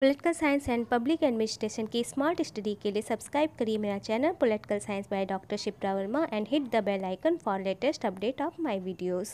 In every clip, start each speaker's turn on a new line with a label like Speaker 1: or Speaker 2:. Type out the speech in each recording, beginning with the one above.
Speaker 1: political science and public administration की smart study के लिए सब्सक्राइब करिए मेरा channel political science by doctor Shipra Verma and hit the bell icon for latest update of my videos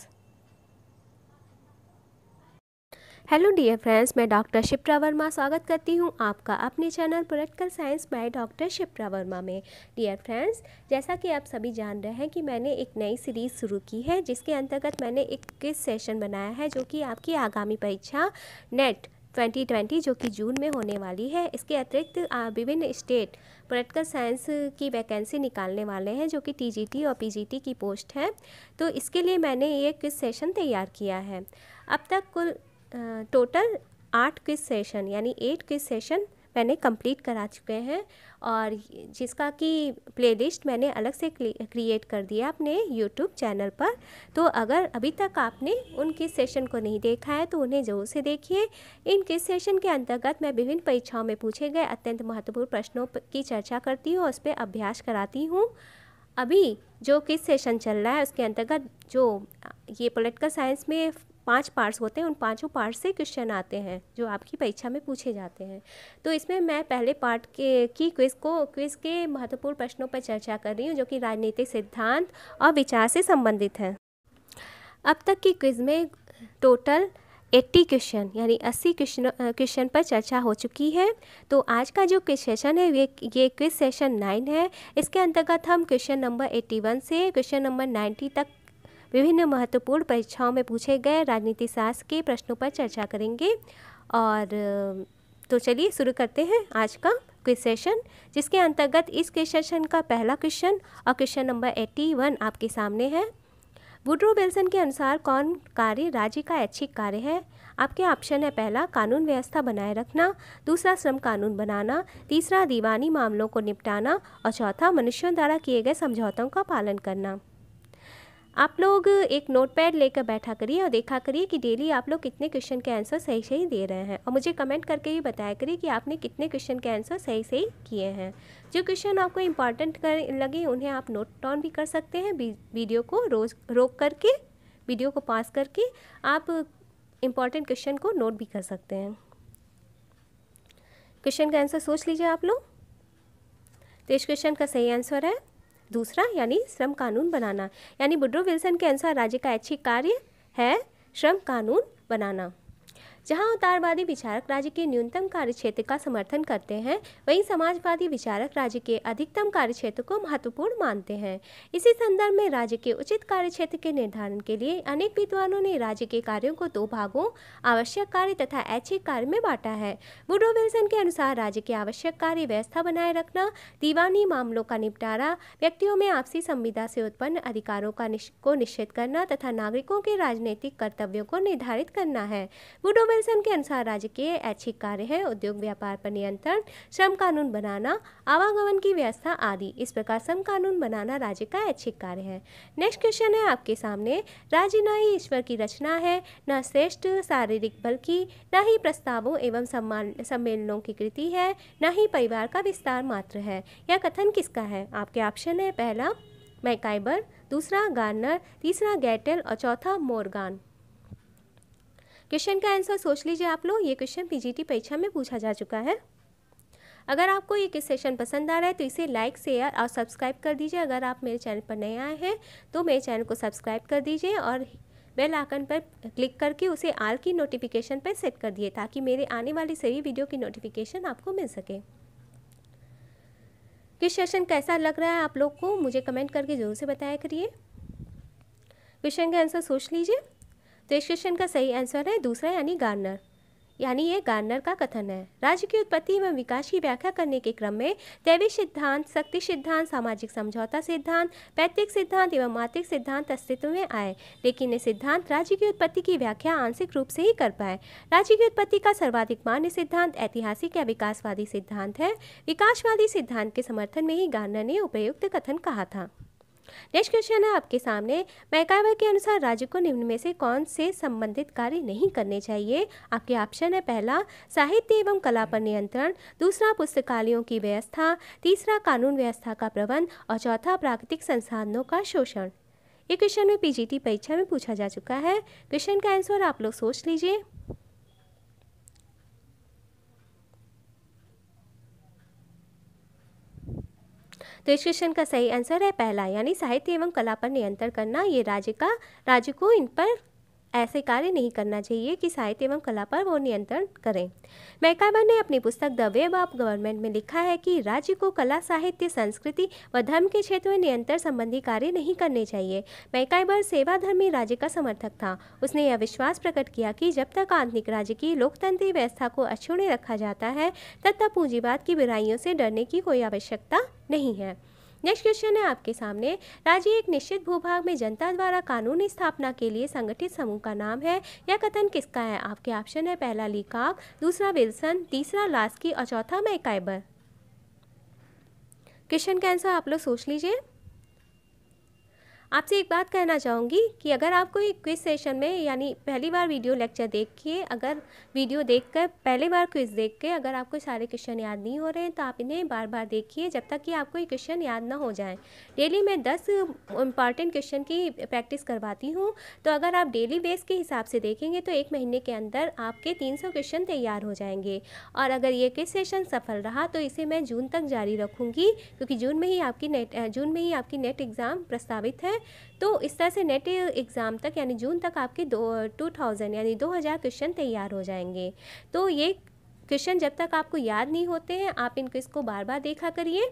Speaker 1: hello dear friends मैं doctor Shipra Verma स्वागत करती हूं आपका अपने channel political science by doctor Shipra Verma में डियर फ्रेंड्स जैसा कि आप सभी जान रहे हैं कि मैंने एक नई सीरीज़ शुरू की है जिसके अंतर्गत मैंने एक क्विज सेशन बनाया है जो कि आपकी आगामी परीक्षा नेट 2020 जो कि जून में होने वाली है इसके अतिरिक्त विभिन्न स्टेट पोलिटिकल साइंस की वैकेंसी निकालने वाले हैं जो कि टीजीटी और पीजीटी की पोस्ट है तो इसके लिए मैंने ये क्विज सेशन तैयार किया है अब तक कुल टोटल आठ क्विज सेशन यानी एट क्विज सेशन मैंने कंप्लीट करा चुके हैं और जिसका कि प्लेलिस्ट मैंने अलग से क्रिएट कर दिया अपने यूट्यूब चैनल पर तो अगर अभी तक आपने उन किस सेशन को नहीं देखा है तो उन्हें जरूर से देखिए इन किस सेशन के अंतर्गत मैं विभिन्न परीक्षाओं में पूछे गए अत्यंत महत्वपूर्ण प्रश्नों की चर्चा करती हूँ उस पर अभ्यास कराती हूँ अभी जो किस सेशन चल रहा है उसके अंतर्गत जो ये पोलिटिकल साइंस में पांच पार्ट्स होते हैं उन पांचों पार्ट से क्वेश्चन आते हैं जो आपकी परीक्षा में पूछे जाते हैं तो इसमें मैं पहले पार्ट के की क्विज़ को क्विज़ के महत्वपूर्ण प्रश्नों पर चर्चा कर रही हूँ जो कि राजनीतिक सिद्धांत और विचार से संबंधित हैं अब तक की क्विज़ में टोटल 80 क्वेश्चन यानी 80 क्वेश्चन क्वेश्चन पर चर्चा हो चुकी है तो आज का जो क्विज सेशन है ये ये क्विज सेशन नाइन है इसके अंतर्गत हम क्वेश्चन नंबर 81 से क्वेश्चन नंबर 90 तक विभिन्न महत्वपूर्ण परीक्षाओं में पूछे गए राजनीति शास्त्र के प्रश्नों पर चर्चा करेंगे और तो चलिए शुरू करते हैं आज का क्विज सेशन जिसके अंतर्गत इस क्विज सेशन का पहला क्वेश्चन और क्वेश्चन नंबर 81 आपके सामने है वुड्रो बेल्सन के अनुसार कौन कार्य राज्य का ऐच्छिक कार्य है आपके ऑप्शन है पहला कानून व्यवस्था बनाए रखना दूसरा श्रम कानून बनाना तीसरा दीवानी मामलों को निपटाना और चौथा मनुष्यों द्वारा किए गए समझौतों का पालन करना आप लोग एक नोट पैड लेकर बैठा करिए और देखा करिए कि डेली आप लोग कितने क्वेश्चन के आंसर सही सही दे रहे हैं और मुझे कमेंट करके ही बताया करिए कि आपने कितने क्वेश्चन के आंसर सही सही किए हैं जो क्वेश्चन आपको इम्पॉर्टेंट कर लगे उन्हें आप नोट डाउन भी कर सकते हैं वीडियो को रोज रोक करके वीडियो को पास करके आप इम्पॉर्टेंट क्वेश्चन को नोट भी कर सकते हैं क्वेश्चन का आंसर सोच लीजिए आप लोग तो इस क्वेश्चन का सही आंसर है दूसरा यानी श्रम कानून बनाना यानी बुड्रो विल्सन के अनुसार राज्य का ऐच्छिक कार्य है श्रम कानून बनाना जहां उदारवादी विचारक राज्य के न्यूनतम कार्यक्षेत्र का समर्थन करते हैं वहीं समाजवादी विचारक राज्य के अधिकतम कार्यक्षेत्र को महत्वपूर्ण मानते हैं इसी संदर्भ में राज्य के उचित कार्यक्षेत्र के निर्धारण के लिए अनेक विद्वानों ने राज्य के कार्यों को दो भागों आवश्यक कार्य तथा ऐच्छिक कार्य में बांटा है वुडो विल्सन के अनुसार राज्य के आवश्यक कार्य व्यवस्था बनाए रखना दीवानी मामलों का निपटारा व्यक्तियों में आपसी संविदा से उत्पन्न अधिकारों का निश्चित करना तथा नागरिकों के राजनीतिक कर्तव्यों को निर्धारित करना है वुडो कंपैरिजन के अनुसार राज्य के ऐच्छिक कार्य है उद्योग व्यापार पर नियंत्रण श्रम कानून बनाना आवागमन की व्यवस्था आदि इस प्रकार श्रम कानून बनाना राज्य का ऐच्छिक कार्य है नेक्स्ट क्वेश्चन है आपके सामने राज्य न ही ईश्वर की रचना है न श्रेष्ठ शारीरिक बल की न ही प्रस्तावों एवं सम्मेलनों की कृति है न ही परिवार का विस्तार मात्र है यह कथन किसका है आपके ऑप्शन है पहला मैकाइबर दूसरा गार्नर तीसरा गैटल और चौथा मोरगान क्वेश्चन का आंसर सोच लीजिए आप लोग ये क्वेश्चन पीजीटी परीक्षा में पूछा जा चुका है अगर आपको ये किस सेशन पसंद आ रहा है तो इसे लाइक शेयर और सब्सक्राइब कर दीजिए अगर आप मेरे चैनल पर नए आए हैं तो मेरे चैनल को सब्सक्राइब कर दीजिए और बेल आइकन पर क्लिक करके उसे आल की नोटिफिकेशन पर सेट कर दिए ताकि मेरे आने वाली सभी वीडियो की नोटिफिकेशन आपको मिल सके किस सेशन कैसा लग रहा है आप लोग को मुझे कमेंट करके ज़रूर से बताया करिए क्वेश्चन का आंसर सोच लीजिए तो इस क्वेश्चन का सही आंसर है दूसरा यानी गार्नर यानी ये गार्नर का कथन है राज्य की उत्पत्ति एवं विकास की व्याख्या करने के क्रम में दैवी सिद्धांत शक्ति सिद्धांत सामाजिक समझौता सिद्धांत पैतृक सिद्धांत एवं मातृक सिद्धांत अस्तित्व में आए लेकिन ये सिद्धांत राज्य की उत्पत्ति की व्याख्या आंशिक रूप से ही कर पाए राज्य की उत्पत्ति का सर्वाधिक मान्य सिद्धांत ऐतिहासिक या विकासवादी सिद्धांत है विकासवादी सिद्धांत के समर्थन में ही गार्नर ने उपयुक्त कथन कहा था नेक्स्ट क्वेश्चन है आपके सामने मैकाइवा के अनुसार राज्य को निम्न में से कौन से संबंधित कार्य नहीं करने चाहिए आपके ऑप्शन है पहला साहित्य एवं कला पर नियंत्रण दूसरा पुस्तकालयों की व्यवस्था तीसरा कानून व्यवस्था का प्रबंध और चौथा प्राकृतिक संसाधनों का शोषण ये क्वेश्चन में पीजीटी परीक्षा में पूछा जा चुका है क्वेश्चन का आंसर आप लोग सोच लीजिए तो इस क्वेश्चन का सही आंसर है पहला यानी साहित्य एवं कला पर नियंत्रण करना ये राज्य का राज्य को इन पर ऐसे कार्य नहीं करना चाहिए कि साहित्य एवं कला पर वो नियंत्रण करें मैकाबर ने अपनी पुस्तक द वेब ऑफ गवर्नमेंट में लिखा है कि राज्य को कला साहित्य संस्कृति व धर्म के क्षेत्र में नियंत्रण संबंधी कार्य नहीं करने चाहिए मैकाइबर धर्मी राज्य का समर्थक था उसने यह विश्वास प्रकट किया कि जब तक आधुनिक राज्य की लोकतंत्रीय व्यवस्था को अक्षुण्य रखा जाता है तब तक पूंजीवाद की बुराइयों से डरने की कोई आवश्यकता नहीं है नेक्स्ट क्वेश्चन है आपके सामने राज्य एक निश्चित भूभाग में जनता द्वारा कानूनी स्थापना के लिए संगठित समूह का नाम है यह कथन किसका है आपके ऑप्शन है पहला लिकाक दूसरा विल्सन तीसरा लास्की और चौथा मैकाइबर क्वेश्चन का आंसर आप लोग सोच लीजिए आपसे एक बात कहना चाहूँगी कि अगर आप कोई क्विज सेशन में यानी पहली बार वीडियो लेक्चर देखिए अगर वीडियो देखकर पहले बार क्विज देख के अगर आपको सारे क्वेश्चन याद नहीं हो रहे हैं तो आप इन्हें बार बार देखिए जब तक कि आपको ये क्वेश्चन याद ना हो जाए डेली मैं दस इंपॉर्टेंट क्वेश्चन की प्रैक्टिस करवाती हूँ तो अगर आप डेली बेस के हिसाब से देखेंगे तो एक महीने के अंदर आपके तीन क्वेश्चन तैयार हो जाएंगे और अगर ये क्विज सेशन सफल रहा तो इसे मैं जून तक जारी रखूँगी क्योंकि जून में ही आपकी नेट जून में ही आपकी नेट एग्ज़ाम प्रस्तावित है तो इस तरह से नेट एग्ज़ाम तक यानी जून तक आपके दो टू थाउजेंड यानी दो हज़ार क्वेश्चन तैयार हो जाएंगे तो ये क्वेश्चन जब तक आपको याद नहीं होते हैं आप इनको इसको बार बार देखा करिए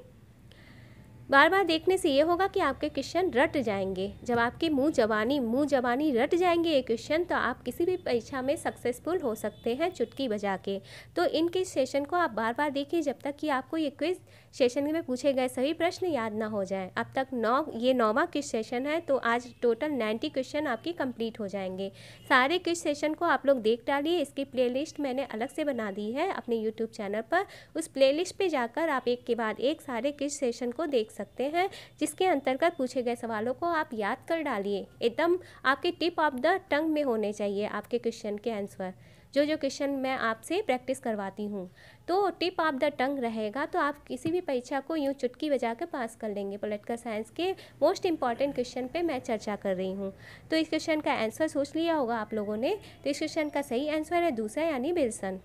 Speaker 1: बार बार देखने से ये होगा कि आपके क्वेश्चन रट जाएंगे जब आपके मुंह जवानी मुंह जवानी रट जाएंगे ये क्वेश्चन तो आप किसी भी परीक्षा में सक्सेसफुल हो सकते हैं चुटकी बजा के तो इनके सेशन को आप बार बार देखिए जब तक कि आपको ये क्विज सेशन में पूछे गए सभी प्रश्न याद ना हो जाए अब तक नौ ये नौवा क्विज सेशन है तो आज टोटल नाइन्टी क्वेश्चन आपकी कंप्लीट हो जाएंगे सारे क्विज सेशन को आप लोग देख डालिए इसकी प्ले मैंने अलग से बना दी है अपने यूट्यूब चैनल पर उस प्ले लिस्ट जाकर आप एक के बाद एक सारे क्विज सेशन को देख सकते हैं जिसके अंतर्गत पूछे गए सवालों को आप याद कर डालिए एकदम आपके टिप ऑफ द टंग में होने चाहिए आपके क्वेश्चन के आंसर जो जो क्वेश्चन मैं आपसे प्रैक्टिस करवाती हूँ तो टिप ऑफ द टंग रहेगा तो आप किसी भी परीक्षा को यूँ चुटकी बजा के पास कर लेंगे पोलिटिकल साइंस के मोस्ट इंपॉर्टेंट क्वेश्चन पे मैं चर्चा कर रही हूँ तो इस क्वेश्चन का आंसर सोच लिया होगा आप लोगों ने तो इस क्वेश्चन का सही आंसर है दूसरा यानी बिल्सन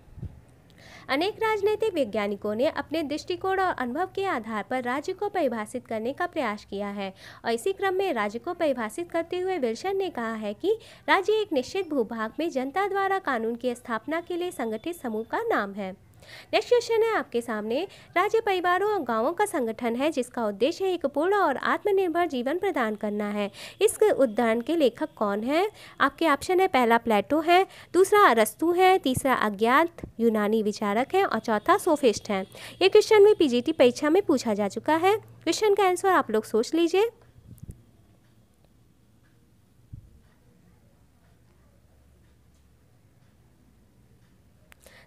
Speaker 1: अनेक राजनीतिक वैज्ञानिकों ने अपने दृष्टिकोण और अनुभव के आधार पर राज्य को परिभाषित करने का प्रयास किया है और इसी क्रम में राज्य को परिभाषित करते हुए विल्सन ने कहा है कि राज्य एक निश्चित भूभाग में जनता द्वारा कानून की स्थापना के लिए संगठित समूह का नाम है नेक्स्ट क्वेश्चन है आपके सामने राज्य परिवारों और गाँवों का संगठन है जिसका उद्देश्य एक पूर्ण और आत्मनिर्भर जीवन प्रदान करना है इस उदाहरण के लेखक कौन है आपके ऑप्शन है पहला प्लेटो है दूसरा अरस्तु है तीसरा अज्ञात यूनानी विचारक है और चौथा सोफिस्ट है ये क्वेश्चन में पीजीटी परीक्षा में पूछा जा चुका है क्वेश्चन का आंसर आप लोग सोच लीजिए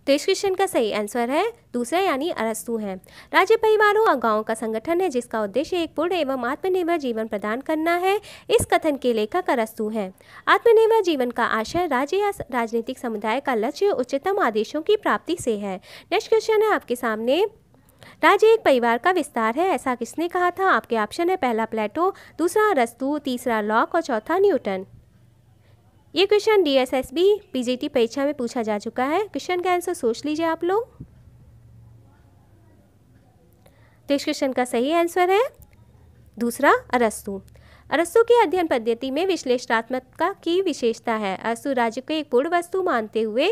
Speaker 1: तो इस क्वेश्चन का सही आंसर है दूसरा यानी अरस्तु है राज्य परिवारों और गाँव का संगठन है जिसका उद्देश्य एक पूर्ण एवं आत्मनिर्भर जीवन प्रदान करना है इस कथन के लेखक अरस्तु है आत्मनिर्भर जीवन का आशय राज्य या राजनीतिक समुदाय का लक्ष्य उच्चतम आदेशों की प्राप्ति से है नेक्स्ट क्वेश्चन है आपके सामने राज्य एक परिवार का विस्तार है ऐसा किसने कहा था आपके ऑप्शन है पहला प्लेटो दूसरा अरस्तु तीसरा लॉक और चौथा न्यूटन ये question D S S B P G T परीक्षा में पूछा जा चुका है क्वेश्चन का आंसर सोच लीजिए आप लोग तो इस क्वेश्चन का सही आंसर है दूसरा अरस्तु अरस्तु की अध्ययन पद्धति में विश्लेषणात्मकता की विशेषता है अरस्तु राज्य को एक पूर्ण वस्तु मानते हुए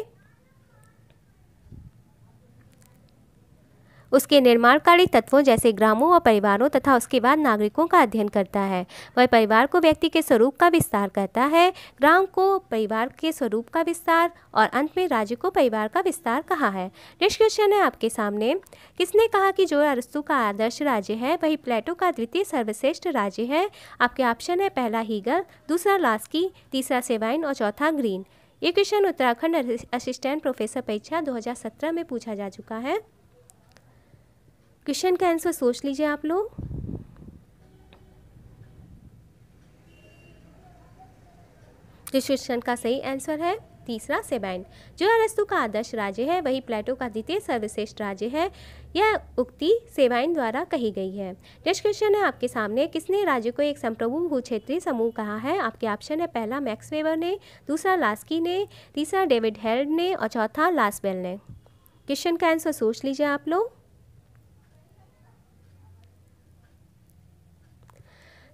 Speaker 1: उसके निर्माणकारी तत्वों जैसे ग्रामों और परिवारों तथा उसके बाद नागरिकों का अध्ययन करता है वह परिवार को व्यक्ति के स्वरूप का विस्तार करता है ग्राम को परिवार के स्वरूप का विस्तार और अंत में राज्य को परिवार का विस्तार कहा है नेक्स्ट क्वेश्चन है आपके सामने किसने कहा कि जो अरस्तु का आदर्श राज्य है वही प्लेटो का द्वितीय सर्वश्रेष्ठ राज्य है आपके ऑप्शन है पहला हीगल दूसरा लास्की तीसरा सेवाइन और चौथा ग्रीन ये क्वेश्चन उत्तराखंड असिस्टेंट प्रोफेसर परीक्षा 2017 में पूछा जा चुका है क्वेश्चन का आंसर सोच लीजिए आप लोग जिस क्वेश्चन का सही आंसर है तीसरा सेबैन जो अरस्तु का आदर्श राज्य है वही प्लेटो का द्वितीय सर्वश्रेष्ठ राज्य है यह उक्ति सेवाइन द्वारा कही गई है नेक्स्ट क्वेश्चन है आपके सामने किसने राज्य को एक संप्रभु भू क्षेत्रीय समूह कहा है आपके ऑप्शन है पहला मैक्स ने दूसरा लास्की ने तीसरा डेविड हेल्ड ने और चौथा लासबेल ने क्वेश्चन का आंसर सोच लीजिए आप लोग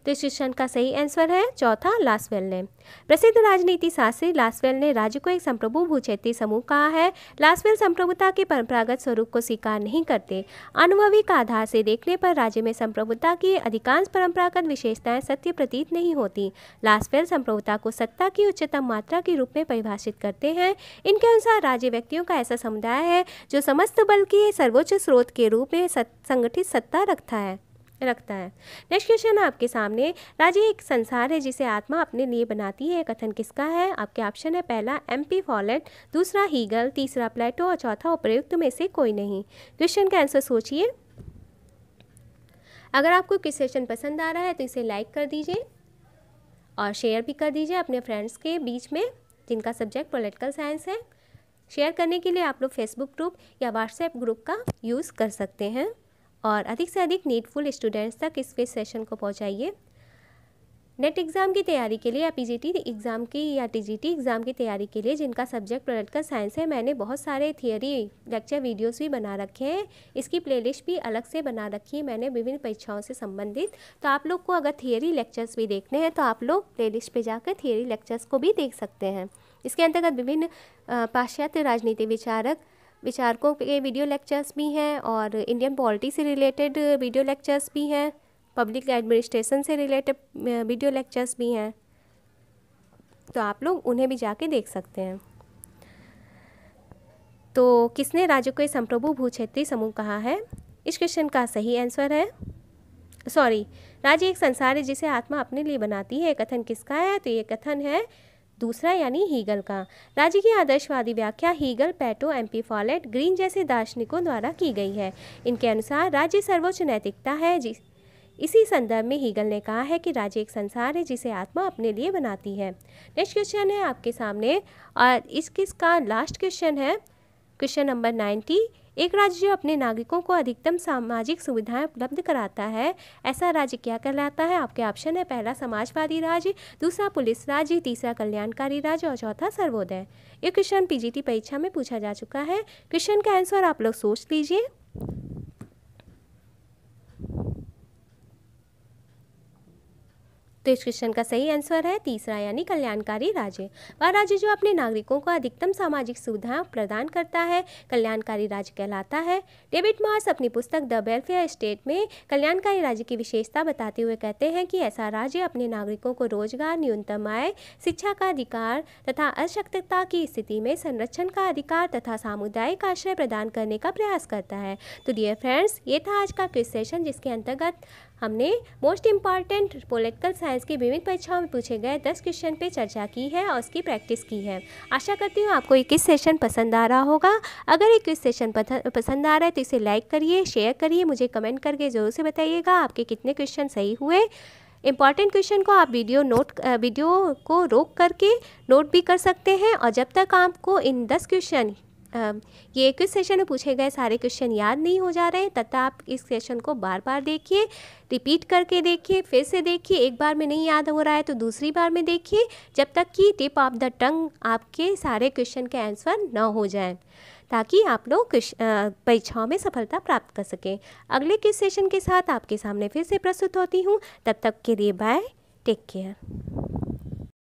Speaker 1: तो इस क्वेश्चन का सही आंसर है चौथा लासवेल ने प्रसिद्ध राजनीति शास्त्री लासवेल ने राज्य को एक संप्रभु क्षेत्रीय समूह कहा है लासवेल संप्रभुता के परंपरागत स्वरूप को स्वीकार नहीं करते अनुभविक आधार से देखने पर राज्य में संप्रभुता की अधिकांश परंपरागत विशेषताएं सत्य प्रतीत नहीं होती लासवेल संप्रभुता को सत्ता की उच्चतम मात्रा के रूप में परिभाषित करते हैं इनके अनुसार राज्य व्यक्तियों का ऐसा समुदाय है जो समस्त बल के सर्वोच्च स्रोत के रूप में संगठित सत्ता रखता है रखता है नेक्स्ट क्वेश्चन आपके सामने राज्य एक संसार है जिसे आत्मा अपने लिए बनाती है कथन किसका है आपके ऑप्शन है पहला एम पी फॉलेट दूसरा हीगल तीसरा प्लेटो और चौथा उपयुक्त में से कोई नहीं क्वेश्चन का आंसर सोचिए अगर आपको क्वेश्चन पसंद आ रहा है तो इसे लाइक कर दीजिए और शेयर भी कर दीजिए अपने फ्रेंड्स के बीच में जिनका सब्जेक्ट पोलिटिकल साइंस है शेयर करने के लिए आप लोग फेसबुक ग्रुप या व्हाट्सएप ग्रुप का यूज़ कर सकते हैं और अधिक से अधिक नीडफुल स्टूडेंट्स तक इस क्विज सेशन को पहुँचाइए नेट एग्ज़ाम की तैयारी के लिए या पी एग्ज़ाम की या टी एग्ज़ाम की तैयारी के लिए जिनका सब्जेक्ट पोलिटिकल साइंस है मैंने बहुत सारे थियोरी लेक्चर वीडियोस भी बना रखे हैं इसकी प्लेलिस्ट भी अलग से बना रखी है मैंने विभिन्न परीक्षाओं से संबंधित तो आप लोग को अगर थियोरी लेक्चर्स भी देखने हैं तो आप लोग लिस्ट पर जाकर थियरी लेक्चर्स को भी देख सकते हैं इसके अंतर्गत विभिन्न पाश्चात्य राजनीति विचारक विचारकों के वीडियो लेक्चर्स भी हैं और इंडियन पॉलिटी से रिलेटेड वीडियो लेक्चर्स भी हैं पब्लिक एडमिनिस्ट्रेशन से रिलेटेड वीडियो लेक्चर्स भी हैं तो आप लोग उन्हें भी जाके देख सकते हैं तो किसने राज्य को संप्रभु भू क्षेत्रीय समूह कहा है इस क्वेश्चन का सही आंसर है सॉरी राज्य एक संसार है जिसे आत्मा अपने लिए बनाती है कथन किसका है तो ये कथन है दूसरा यानी हीगल का राज्य की आदर्शवादी व्याख्या Hegel Plato M P Follett Green जैसे दार्शनिकों द्वारा की गई है इनके अनुसार राज्य सर्वोच्च नैतिकता है जिस इसी संदर्भ में हीगल ने कहा है कि राज्य एक संसार है जिसे आत्मा अपने लिए बनाती है नेक्स्ट क्वेश्चन है आपके सामने और इस किसका लास्ट क्वेश्चन है क्वेश्चन नंबर नाइन्टी एक राज्य जो अपने नागरिकों को अधिकतम सामाजिक सुविधाएं उपलब्ध कराता है ऐसा राज्य क्या कहलाता है आपके ऑप्शन है पहला समाजवादी राज्य दूसरा पुलिस राज्य तीसरा कल्याणकारी राज्य और चौथा सर्वोदय ये क्वेश्चन पीजीटी परीक्षा में पूछा जा चुका है क्वेश्चन का आंसर आप लोग सोच लीजिए तो इस क्वेश्चन का सही आंसर है तीसरा यानी कल्याणकारी राज्य वह राज्य जो अपने नागरिकों को अधिकतम सामाजिक सुविधाएं प्रदान करता है कल्याणकारी राज्य कहलाता है डेविड मार्स अपनी पुस्तक द वेलफेयर स्टेट में कल्याणकारी राज्य की विशेषता बताते हुए कहते हैं कि ऐसा राज्य अपने नागरिकों को रोजगार न्यूनतम आय शिक्षा का अधिकार तथा अशक्तता की स्थिति में संरक्षण का अधिकार तथा सामुदायिक आश्रय प्रदान करने का प्रयास करता है तो डियर फ्रेंड्स ये था आज का क्विज सेशन जिसके अंतर्गत हमने most important political science science की विभिन्न परीक्षाओं में पूछे गए दस क्वेश्चन पे चर्चा की है और उसकी प्रैक्टिस की है आशा करती हूँ आपको इस सेशन पसंद आ रहा होगा अगर इस सेशन पसंद आ रहा है तो इसे लाइक करिए शेयर करिए मुझे कमेंट करके ज़रूर से बताइएगा आपके कितने क्वेश्चन सही हुए इंपॉर्टेंट क्वेश्चन को आप वीडियो नोट वीडियो को रोक करके नोट भी कर सकते हैं और जब तक आपको इन दस क्वेश्चन ये इक्कीस सेशन में पूछे गए सारे क्वेश्चन याद नहीं हो जा रहे तथा आप इस सेशन को बार बार देखिए रिपीट करके देखिए फिर से देखिए एक बार में नहीं याद हो रहा है तो दूसरी बार में देखिए जब तक कि टिप ऑफ द टंग आपके सारे क्वेश्चन के आंसर न हो जाए ताकि आप लोग परीक्षाओं में सफलता प्राप्त कर सकें अगले किस सेशन के साथ आपके सामने फिर से प्रस्तुत होती हूँ तब तक के लिए बाय टेक केयर